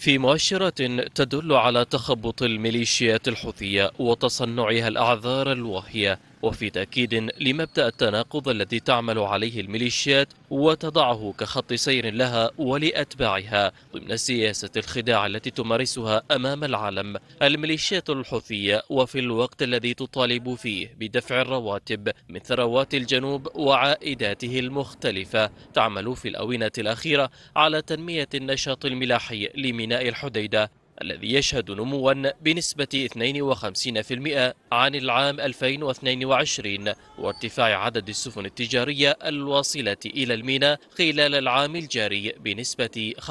في مؤشرة تدل على تخبط الميليشيات الحوثية وتصنعها الأعذار الواهية وفي تأكيد لمبدأ التناقض الذي تعمل عليه الميليشيات وتضعه كخط سير لها ولأتباعها ضمن سياسة الخداع التي تمارسها أمام العالم الميليشيات الحوثية وفي الوقت الذي تطالب فيه بدفع الرواتب من ثروات الجنوب وعائداته المختلفة تعمل في الأونة الأخيرة على تنمية النشاط الملاحي لميناء الحديدة الذي يشهد نموا بنسبة 52% عن العام 2022 وارتفاع عدد السفن التجارية الواصلة إلى الميناء خلال العام الجاري بنسبة 75%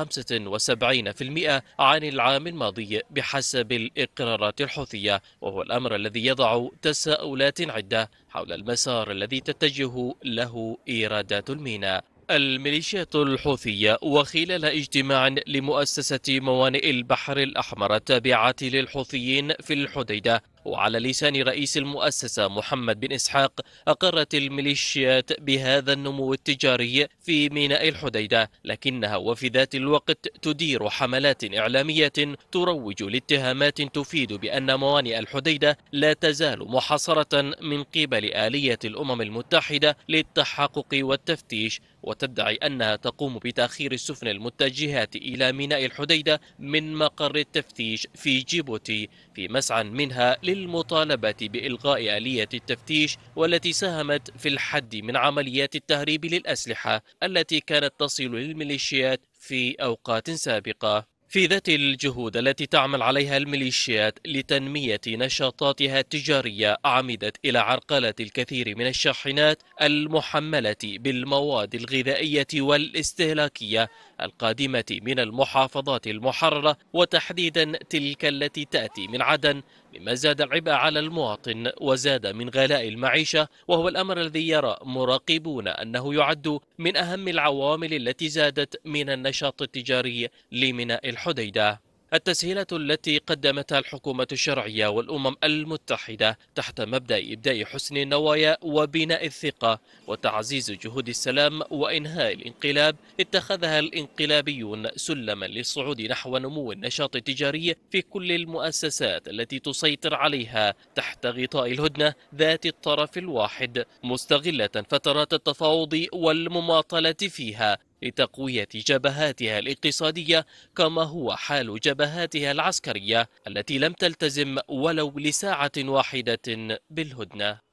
عن العام الماضي بحسب الإقرارات الحوثية وهو الأمر الذي يضع تساؤلات عدة حول المسار الذي تتجه له إيرادات الميناء الميليشيات الحوثية وخلال اجتماع لمؤسسة موانئ البحر الأحمر التابعة للحوثيين في الحديدة وعلى لسان رئيس المؤسسة محمد بن إسحاق أقرت الميليشيات بهذا النمو التجاري في ميناء الحديدة لكنها وفي ذات الوقت تدير حملات إعلامية تروج لاتهامات تفيد بأن موانئ الحديدة لا تزال محاصرة من قبل آلية الأمم المتحدة للتحقق والتفتيش وتدعي أنها تقوم بتأخير السفن المتجهات إلى ميناء الحديدة من مقر التفتيش في جيبوتي في مسعى منها للمطالبة بإلغاء آلية التفتيش والتي ساهمت في الحد من عمليات التهريب للأسلحة التي كانت تصل للميليشيات في أوقات سابقة في ذات الجهود التي تعمل عليها الميليشيات لتنمية نشاطاتها التجارية عمدت إلى عرقلة الكثير من الشاحنات المحملة بالمواد الغذائية والاستهلاكية القادمة من المحافظات المحررة وتحديدا تلك التي تأتي من عدن مما زاد العبء على المواطن وزاد من غلاء المعيشة وهو الأمر الذي يرى مراقبون أنه يعد من أهم العوامل التي زادت من النشاط التجاري لميناء الحديدة التسهيلات التي قدمتها الحكومة الشرعية والأمم المتحدة تحت مبدأ إبداء حسن النوايا وبناء الثقة وتعزيز جهود السلام وإنهاء الانقلاب اتخذها الانقلابيون سلما للصعود نحو نمو النشاط التجاري في كل المؤسسات التي تسيطر عليها تحت غطاء الهدنة ذات الطرف الواحد مستغلة فترات التفاوض والمماطلة فيها لتقوية جبهاتها الاقتصادية كما هو حال جبهاتها العسكرية التي لم تلتزم ولو لساعة واحدة بالهدنة